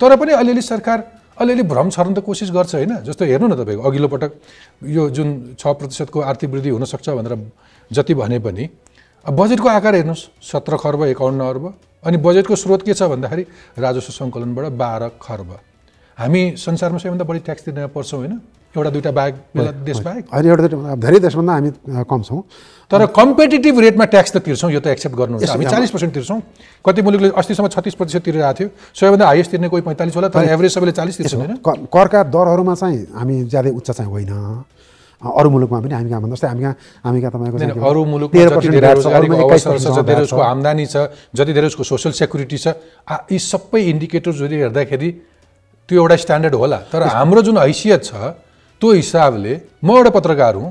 तर पनि अलिअलि सरकार अलिअलि भ्रम छर्न त कोसिस गर्छ होइन जस्तो हेर्नु न तपाईँको अघिल्लो पटक यो जुन छ प्रतिशतको आर्थिक वृद्धि हुनसक्छ भनेर जति भने पनि अब बजेटको आकार हेर्नुहोस् सत्र खर्ब एकाउन्न अर्ब अनि बजेटको स्रोत के छ भन्दाखेरि राजस्व सङ्कलनबाट बाह्र खर्ब हामी संसारमा सबैभन्दा बढी ट्याक्स तिर्न पर्छौँ होइन एउटा दुइटा बाहेक देश बाहेक अहिले एउटा धेरै देशभन्दा हामी कम छौँ तर कम्पिटेटिभ रेटमा ट्याक्स त तिर्छौँ यो त एक्सेप्ट गर्नु हामी चालिस पर्सेन्ट तिर्छौँ कति मुलुकले अस्तिसम्म छत्तिस प्रतिशत तिरेर आएको थियो सबैभन्दा हाइएस्ट तिर्ने कोही पैँतालिस होला तर एभरेज सबैले चालिस तिर्छौँ होइन करका दरहरूमा चाहिँ हामी ज्यादै उच्च चाहिँ होइन अरू मुलुकमा पनि हामी कहाँ जस्तै हामी कहाँ हामी कहाँ तपाईँको अरू मुलुकमा उसको आम्दानी छ जति धेरै उसको सोसियल सेक्युरिटी छ यी सबै इन्डिकेटर्सहरू हेर्दाखेरि त्यो एउटा स्ट्यान्डर्ड होला तर हाम्रो जुन हैसियत छ त्यो हिसाबले म एउटा पत्रकार हुँ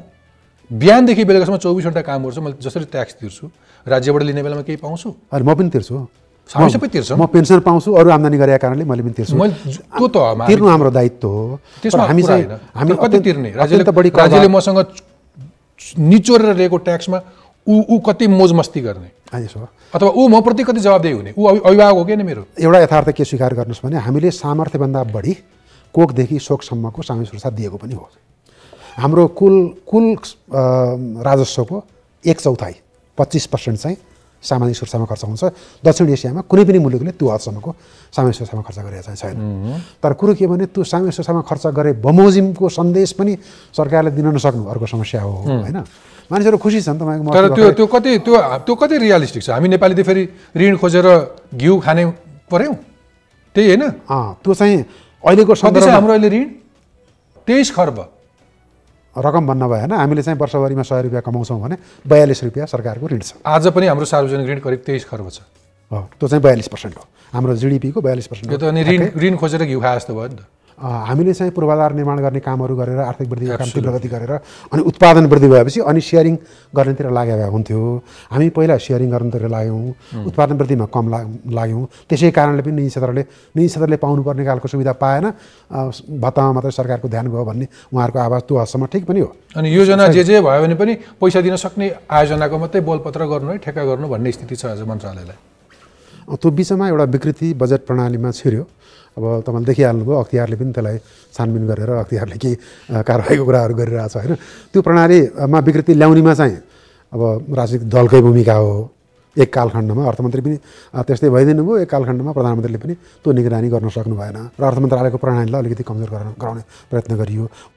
बिहानदेखि बेलुकासम्म चौबिस घन्टा काम गर्छु मैले जसरी ट्याक्स तिर्छु राज्यबाट लिने बेलामा केही पाउँछु अरे म पनि तिर्छु सबै तिर्छौँ म पेन्सन पाउँछु अरू आम्दानी गरेका कारणले मैले पनि तिर्छु त्यो त तिर्नु हाम्रो दायित्व हो हामी चाहिँ हामी कति तिर्ने राज्यले त बढी राज्यले मसँग निचोरेर लिएको ट्याक्समा ऊ ऊ कति मोज मस्ती गर्ने अथवा ऊ म प्रति कति जवाबदेही हुने ऊ अभिभावक हो कि मेरो एउटा यथार्थ के स्वीकार गर्नुहोस् भने हामीले सामर्थ्यभन्दा बढी कोकदेखि शोकसम्मको सामूहिक सुरक्षा दिएको पनि हो हाम्रो कुल कुल राजस्वको एक चौथाइ पच्चिस पर्सेन्ट चाहिँ सामाजिक सुरक्षामा खर्च हुन्छ दक्षिण एसियामा कुनै पनि मुलुकले त्यो हदसम्मको सामाजिक सुरक्षामा खर्च गरेका छैन तर कुरो के भने त्यो सामाजिक सुरक्षामा खर्च गरे बमोजिमको सन्देश पनि सरकारले दिन नसक्नु अर्को समस्या हो होइन मानिसहरू खुसी छन् तपाईँको तर त्यो त्यो कति त्यो त्यो कति रियालिस्टिक छ हामी नेपालीले फेरि ऋण खोजेर घिउ खाने पऱ्यौँ त्यही होइन त्यो चाहिँ अहिलेको सन्देश हाम्रो अहिले ऋण तेइस खर्ब रकम भन्न भएन हामीले चाहिँ वर्षभरिमा सय रुपियाँ कमाउँछौँ भने बयालिस रुपियाँ सरकारको ऋण छ आज पनि हाम्रो सार्वजनिक ऋण करिब तेइस खर्ब छ हो त्यो चाहिँ बयालिस पर्सेन्ट हो हाम्रो जिडिपीको बयालिस पर्सेन्ट ऋण खोजेर घिउ खाए जस्तो भयो नि त हामीले चाहिँ पूर्वाधार निर्माण गर्ने कामहरू गरेर आर्थिक वृद्धि काम तीव्र गति गरेर अनि उत्पादन वृद्धि भएपछि अनि सेयरिङ गर्नेतिर लागेको भए हुन्थ्यो हामी पहिला सेयरिङ गर्नेतिर लाग्यौँ उत्पादन वृद्धिमा कम लाग्यौँ त्यसै कारणले पनि निजी क्षेत्रले निजी क्षेत्रले पाउनुपर्ने खालको सुविधा पाएन भत्तामा मात्रै सरकारको ध्यान गयो भन्ने उहाँहरूको आवाज त्यो हदसम्म ठिक पनि हो अनि योजना जे जे भयो भने पनि पैसा दिन सक्ने आयोजनाको मात्रै बोलपत्र गर्नु है ठेक्का गर्नु भन्ने स्थिति छ आज मन्त्रालयलाई त्यो बिचमा एउटा विकृति बजेट प्रणालीमा छिर्यो अब तपाईँले देखिहाल्नुभयो अख्तियारले पनि त्यसलाई छानबिन गरेर अख्तियारले केही कारवाहीको कुराहरू गरिरहेको छ होइन त्यो प्रणालीमा विकृति ल्याउनेमा चाहिँ अब राजनीतिक दलकै भूमिका हो एक कालखण्डमा अर्थमन्त्री पनि त्यस्तै भइदिनु भयो एक कालखण्डमा प्रधानमन्त्रीले पनि त्यो निगरानी गर्न सक्नु भएन र अर्थ मन्त्रालयको प्रणालीलाई अलिकति कमजोर गराउने प्रयत्न गरियो